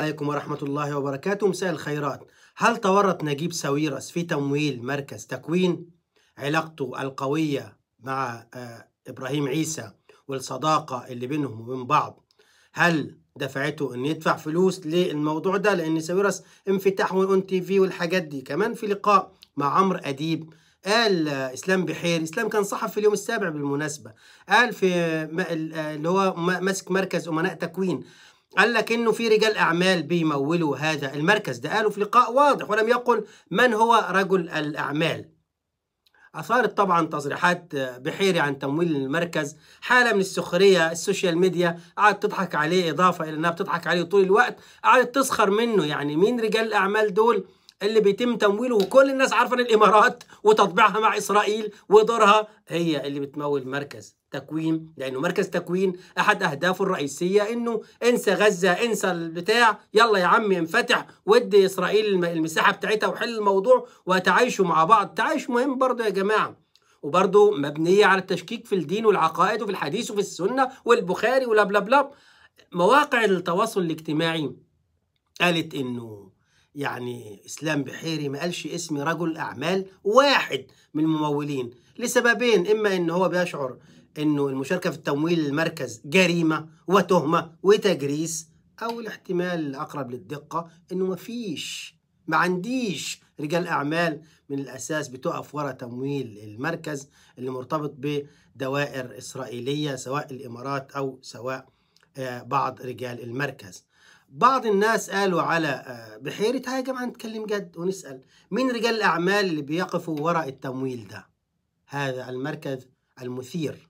عليكم ورحمة الله وبركاته مساء الخيرات هل تورط نجيب ساويرس في تمويل مركز تكوين علاقته القوية مع آه، إبراهيم عيسى والصداقة اللي بينهم وبين بعض هل دفعته ان يدفع فلوس للموضوع ده لان ساويرس انفتاح وأون تي في والحاجات دي كمان في لقاء مع عمرو اديب قال آه، اسلام بحير اسلام كان صحفي في اليوم السابع بالمناسبه قال في آه، اللي هو ماسك مركز امناء تكوين قال لك انه في رجال اعمال بيمولوا هذا المركز ده قالوا في لقاء واضح ولم يقل من هو رجل الاعمال اثارت طبعا تصريحات بحيري عن تمويل المركز حاله من السخريه السوشيال ميديا قعدت تضحك عليه اضافه الى انها بتضحك عليه طول الوقت قعدت تسخر منه يعني مين رجال الاعمال دول اللي بيتم تمويله وكل الناس عارفه ان الامارات وتطبيعها مع اسرائيل ودورها هي اللي بتمول مركز تكوين لانه مركز تكوين احد اهدافه الرئيسيه انه انسى غزه انسى البتاع يلا يا عم انفتح وادي اسرائيل المساحه بتاعتها وحل الموضوع وتعايشوا مع بعض تعايش مهم برضه يا جماعه وبرضه مبنيه على التشكيك في الدين والعقائد وفي الحديث وفي السنه والبخاري ولا بلا بلا مواقع التواصل الاجتماعي قالت انه يعني إسلام بحيري ما قالش اسم رجل أعمال واحد من الممولين لسببين إما إن هو بيشعر إنه المشاركة في التمويل المركز جريمة وتهمة وتجريس أو الاحتمال الأقرب للدقة إنه مفيش ما عنديش رجال أعمال من الأساس بتقف ورا تمويل المركز اللي مرتبط بدوائر إسرائيلية سواء الإمارات أو سواء آه، بعض رجال المركز بعض الناس قالوا على آه، بحيرة هاي يا جماعة نتكلم جد ونسأل مين رجال الأعمال اللي بيقفوا وراء التمويل ده هذا المركز المثير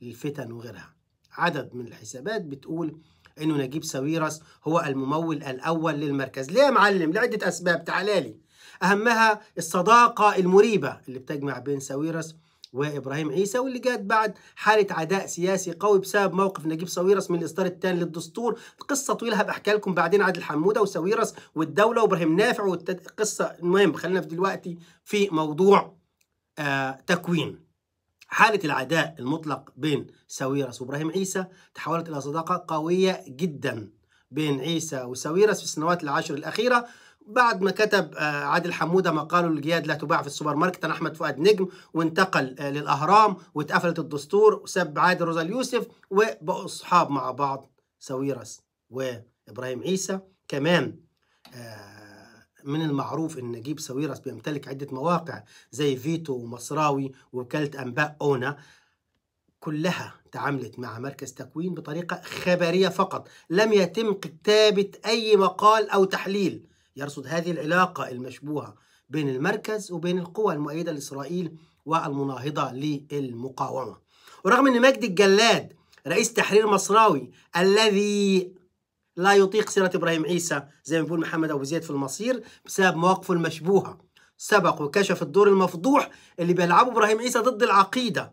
للفتن وغيرها عدد من الحسابات بتقول انه نجيب ساويرس هو الممول الاول للمركز ليه يا معلم لعده اسباب تعالى لي اهمها الصداقه المريبه اللي بتجمع بين ساويرس وابراهيم عيسى واللي جت بعد حاله عداء سياسي قوي بسبب موقف نجيب ساويرس من الاصدار الثاني للدستور قصه طويله هبقى احكي لكم بعدين عادل حموده وساويرس والدوله وابراهيم نافع والقصه المهم خلينا في دلوقتي في موضوع آه تكوين حالة العداء المطلق بين ساويرس وابراهيم عيسى تحولت إلى صداقة قوية جدا بين عيسى وساويرس في السنوات العشر الأخيرة بعد ما كتب آه، عادل حموده مقاله الجياد لا تباع في السوبر ماركت انا احمد فؤاد نجم وانتقل آه، للاهرام واتقفلت الدستور وساب عادل روزا اليوسف وبقوا اصحاب مع بعض ساويرس وابراهيم عيسى كمان آه، من المعروف ان نجيب ساويرس بيمتلك عده مواقع زي فيتو ومصراوي وكاله انباء اونا كلها تعاملت مع مركز تكوين بطريقه خبريه فقط لم يتم كتابه اي مقال او تحليل يرصد هذه العلاقة المشبوهة بين المركز وبين القوى المؤيدة لإسرائيل والمناهضة للمقاومة ورغم أن مجدي الجلاد رئيس تحرير مصراوي الذي لا يطيق سيرة إبراهيم عيسى زي ما بيقول محمد أبو زيد في المصير بسبب مواقفه المشبوهة سبق وكشف الدور المفضوح اللي بيلعبه إبراهيم عيسى ضد العقيدة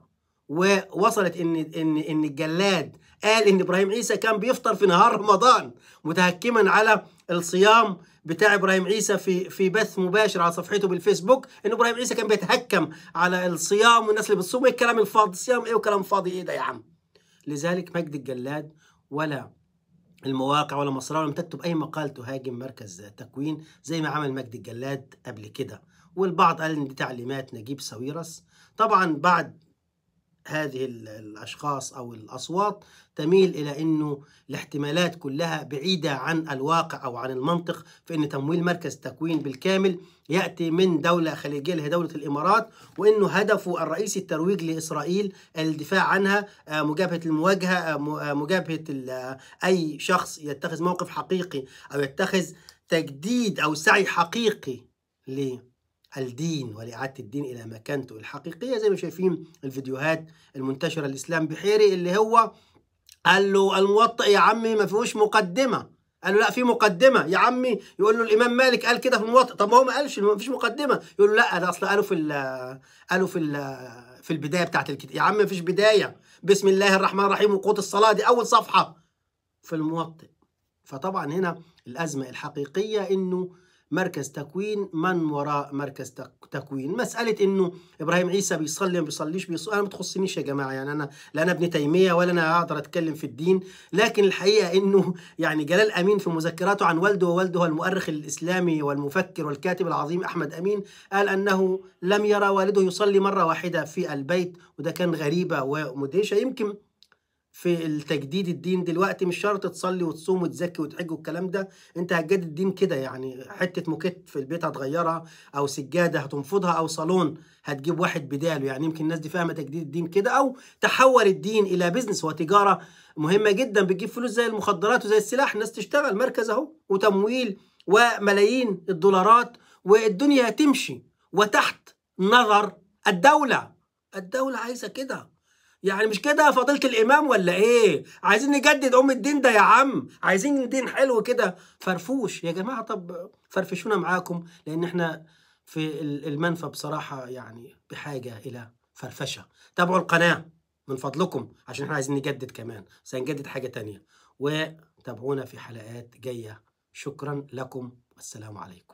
ووصلت إن إن إن الجلاد قال إن إبراهيم عيسى كان بيفطر في نهار رمضان متهكما على الصيام بتاع ابراهيم عيسى في في بث مباشر على صفحته بالفيسبوك ان ابراهيم عيسى كان بيتهكم على الصيام والناس اللي بتصوم ايه الكلام الفاضي الصيام ايه وكلام فاضي ايه ده يا عم لذلك مجد الجلاد ولا المواقع ولا مصرعه لم تكتب اي مقال تهاجم مركز تكوين زي ما عمل مجد الجلاد قبل كده والبعض قال ان دي تعليمات نجيب ساويرس طبعا بعد هذه الأشخاص أو الأصوات تميل إلى أنه الاحتمالات كلها بعيدة عن الواقع أو عن المنطق في أن تمويل مركز تكوين بالكامل يأتي من دولة خليجية هي دولة الإمارات وأنه هدفه الرئيسي الترويج لإسرائيل الدفاع عنها آه، مجابهة المواجهة آه، آه، مجابهة أي شخص يتخذ موقف حقيقي أو يتخذ تجديد أو سعي حقيقي ليه الدين ولإعادة الدين إلى مكانته الحقيقية زي ما شايفين الفيديوهات المنتشرة الإسلام بحيري اللي هو قال له الموطئ يا عمي ما فيهوش مقدمة قال له لا في مقدمة يا عمي يقول له الإمام مالك قال كده في الموطئ طب ما هو ما قالش ما فيش مقدمة يقول له لا ده أصل قالوا في قالوا في في البداية بتاعت الكتاب يا عم ما فيش بداية بسم الله الرحمن الرحيم وقوت الصلاة دي أول صفحة في الموطئ فطبعا هنا الأزمة الحقيقية إنه مركز تكوين من وراء مركز تكوين مساله انه ابراهيم عيسى بيصلي ما بيصليش بيصلي انا ما تخصنيش يا جماعه يعني انا لا انا ابن تيميه ولا انا اقدر اتكلم في الدين لكن الحقيقه انه يعني جلال امين في مذكراته عن والده ووالده المؤرخ الاسلامي والمفكر والكاتب العظيم احمد امين قال انه لم يرى والده يصلي مره واحده في البيت وده كان غريبه ومدهشه يمكن في التجديد الدين دلوقتي مش شرط تصلي وتصوم وتزكي وتحج والكلام ده انت هتجدد الدين كده يعني حته موكيت في البيت هتغيرها او سجاده هتنفضها او صالون هتجيب واحد بداله يعني يمكن الناس دي فاهمه تجديد الدين كده او تحول الدين الى بزنس وتجاره مهمه جدا بتجيب فلوس زي المخدرات وزي السلاح الناس تشتغل مركز اهو وتمويل وملايين الدولارات والدنيا تمشي وتحت نظر الدوله الدوله عايزه كده يعني مش كده فضيلة الإمام ولا إيه؟ عايزين نجدد أم الدين ده يا عم، عايزين دين حلو كده فرفوش يا جماعة طب فرفشونا معاكم لأن إحنا في المنفى بصراحة يعني بحاجة إلى فرفشة. تابعوا القناة من فضلكم عشان إحنا عايزين نجدد كمان، بس هنجدد حاجة تانية. وتابعونا في حلقات جاية. شكرا لكم والسلام عليكم.